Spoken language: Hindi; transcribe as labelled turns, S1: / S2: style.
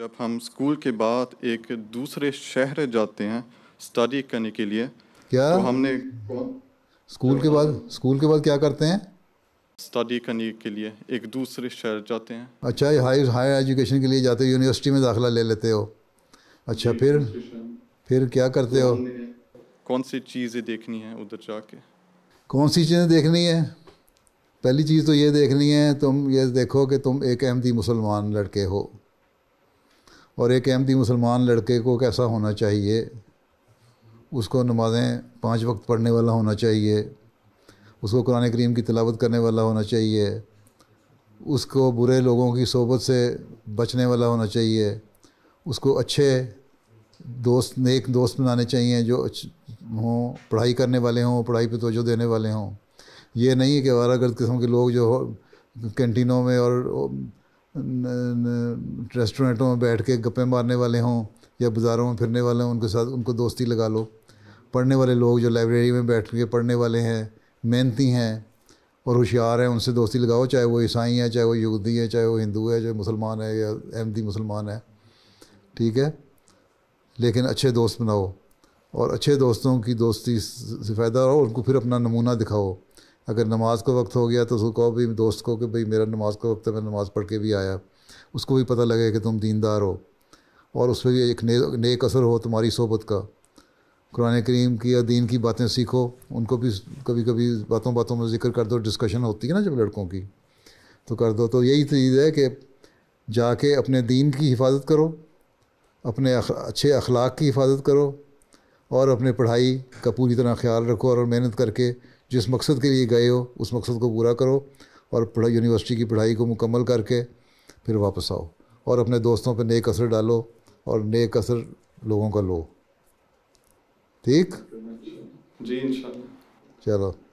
S1: जब हम स्कूल के बाद एक दूसरे शहर जाते हैं स्टडी करने के लिए क्या तो हमने
S2: स्कूल के बाद स्कूल के बाद क्या करते हैं
S1: स्टडी करने के लिए एक दूसरे शहर जाते हैं
S2: अच्छा हायर हायर एजुकेशन के लिए जाते हो यूनिवर्सिटी में दाखिला ले लेते हो अच्छा फिर फिर क्या करते हो
S1: कौन सी चीज़ें देखनी है उधर जाके
S2: कौन सी चीज़ें देखनी है पहली चीज़ तो ये देखनी है तुम ये देखो कि तुम एक अहमदी मुसलमान लड़के हो और एक अहमदी मुसलमान लड़के को कैसा होना चाहिए उसको नमाज़ें पाँच वक्त पढ़ने वाला होना चाहिए उसको कुरान करीम की तलावत करने वाला होना चाहिए उसको बुरे लोगों की सोबत से बचने वाला होना चाहिए उसको अच्छे दोस्त नेक दोस्त बनाने चाहिए जो हों पढ़ाई करने वाले हों पढ़ाई पर तोजो देने वाले हों ये नहीं है कि वारा गर्द किस्म के लोग जो कैंटीनों में और रेस्टोरेंटों में बैठ के गप्पे मारने वाले हों या बाज़ारों में फिरने वाले हों उनके साथ उनको दोस्ती लगा लो पढ़ने वाले लोग जो लाइब्रेरी में बैठ के पढ़ने वाले हैं मेहनती हैं और होशियार हैं उनसे दोस्ती लगाओ चाहे वो ईसाई हैं चाहे वो यहूदी हैं चाहे वो हिंदू है चाहे मुसलमान है या अहमदी मुसलमान है ठीक है लेकिन अच्छे दोस्त बनाओ और अच्छे दोस्तों की दोस्ती से फ़ायदा रहो उनको फिर अपना नमूना दिखाओ अगर नमाज का वक्त हो गया तो उसको कहो भी दोस्त को कि भाई मेरा नमाज का वक्त है मैं नमाज़ पढ़ के भी आया उसको भी पता लगे कि तुम दीनदार हो और उस पर भी एक ने, नेक असर हो तुम्हारी सोबत का कुरान करीम की या दीन की बातें सीखो उनको भी कभी कभी बातों बातों में जिक्र कर दो डिस्कशन होती है ना जब लड़कों की तो कर दो तो यही चीज़ है कि जाके अपने दीन की हिफाजत करो अपने अच्छे अखलाक की हिफाजत करो और अपने पढ़ाई का पूरी तरह ख्याल रखो और मेहनत करके जिस मकसद के लिए गए हो उस मकसद को पूरा करो और पढ़ाई यूनिवर्सिटी की पढ़ाई को मुकम्मल करके फिर वापस आओ और अपने दोस्तों पर नेक असर डालो और नेक असर लोगों का लो ठीक जी इंशाल्लाह चलो